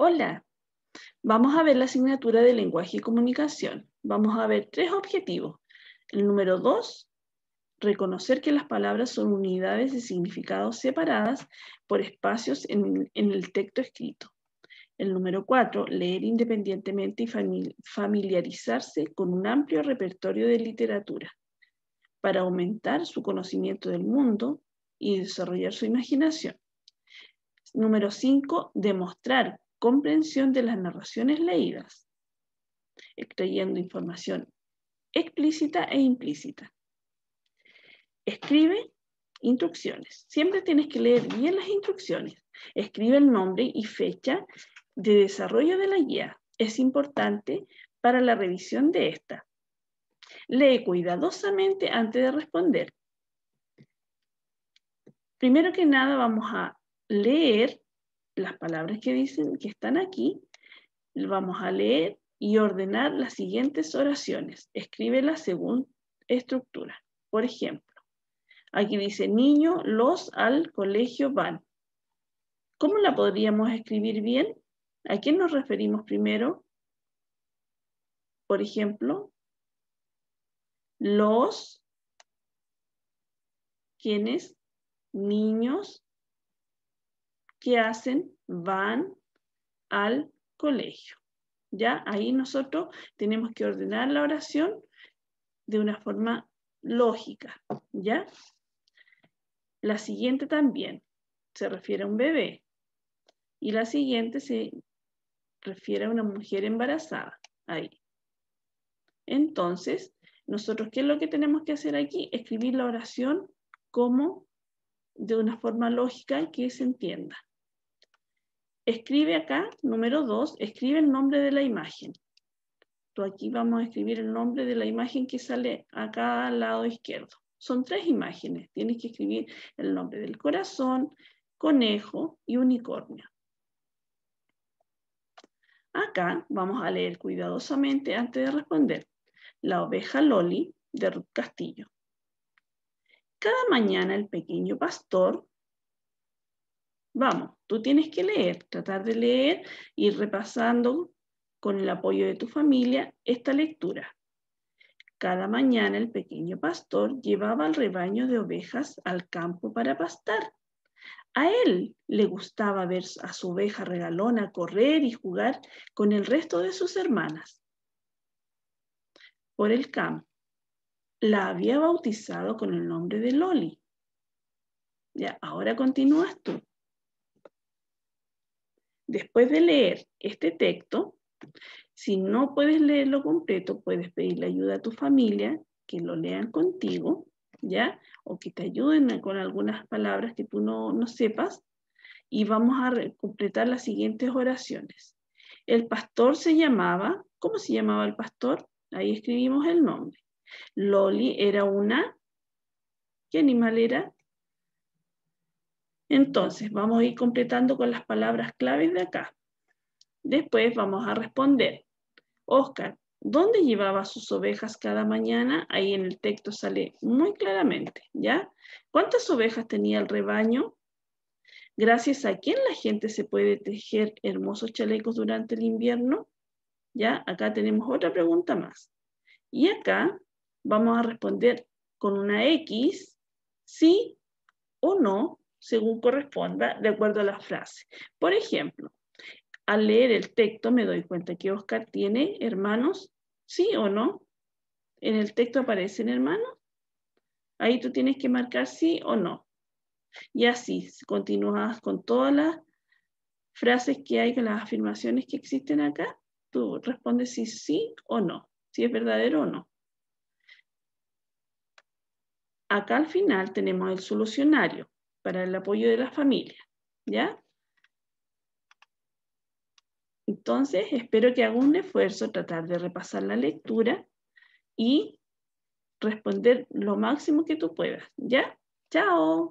Hola, vamos a ver la asignatura de lenguaje y comunicación. Vamos a ver tres objetivos. El número dos, reconocer que las palabras son unidades de significado separadas por espacios en, el texto escrito. El número cuatro, leer independientemente y familiarizarse con un amplio repertorio de literatura para aumentar su conocimiento del mundo y desarrollar su imaginación. Número cinco, demostrar comprensión de las narraciones leídas, extrayendo información explícita e implícita. Escribe instrucciones. Siempre tienes que leer bien las instrucciones. Escribe el nombre y fecha de desarrollo de la guía. Es importante para la revisión de esta. Lee cuidadosamente antes de responder. Primero que nada vamos a leer las palabras que dicen que están aquí, vamos a leer y ordenar las siguientes oraciones. Escribe la según estructura. Por ejemplo, aquí dice, niño, los al colegio van. ¿Cómo la podríamos escribir bien? ¿A quién nos referimos primero? Por ejemplo, los, quienes, niños, ¿qué hacen? Van al colegio. Ya ahí nosotros tenemos que ordenar la oración de una forma lógica, ¿ya? La siguiente también se refiere a un bebé y la siguiente se refiere a una mujer embarazada, ahí. Entonces, nosotros, ¿qué es lo que tenemos que hacer aquí? Escribir la oración como de una forma lógica que se entienda. Escribe acá, número 2, escribe el nombre de la imagen. tú aquí vamos a escribir el nombre de la imagen que sale acá al lado izquierdo. Son tres imágenes. Tienes que escribir el nombre del corazón, conejo y unicornio. Acá vamos a leer cuidadosamente antes de responder. La oveja Loli de Ruth Castillo. Cada mañana el pequeño pastor Vamos, tú tienes que leer, tratar de leer, ir repasando con el apoyo de tu familia esta lectura. Cada mañana el pequeño pastor llevaba al rebaño de ovejas al campo para pastar. A él le gustaba ver a su oveja regalona correr y jugar con el resto de sus hermanas. Por el campo. La había bautizado con el nombre de Loli. Ya, ahora continúas tú. Después de leer este texto, si no puedes leerlo completo, puedes pedirle ayuda a tu familia, que lo lean contigo, ¿ya? O que te ayuden con algunas palabras que tú no, sepas. Y vamos a completar las siguientes oraciones. El pastor se llamaba, ¿cómo se llamaba el pastor? Ahí escribimos el nombre. Loli era una, ¿qué animal era? Entonces, vamos a ir completando con las palabras claves de acá. Después vamos a responder. Oscar, ¿dónde llevaba sus ovejas cada mañana? Ahí en el texto sale muy claramente, ¿ya? ¿Cuántas ovejas tenía el rebaño? Gracias a quién la gente se puede tejer hermosos chalecos durante el invierno? ¿Ya? Acá tenemos otra pregunta más. Y acá vamos a responder con una X, sí o no, según corresponda, de acuerdo a la frase. Por ejemplo, al leer el texto me doy cuenta que Oscar tiene hermanos, ¿sí o no? ¿En el texto aparecen hermanos? Ahí tú tienes que marcar sí o no. Y así, continúas con todas las frases que hay, con las afirmaciones que existen acá, tú respondes si sí o no, si es verdadero o no. Acá al final tenemos el solucionario para el apoyo de la familia, ¿ya? Entonces, espero que haga un esfuerzo, tratar de repasar la lectura y responder lo máximo que tú puedas, ¿ya? ¡Chao!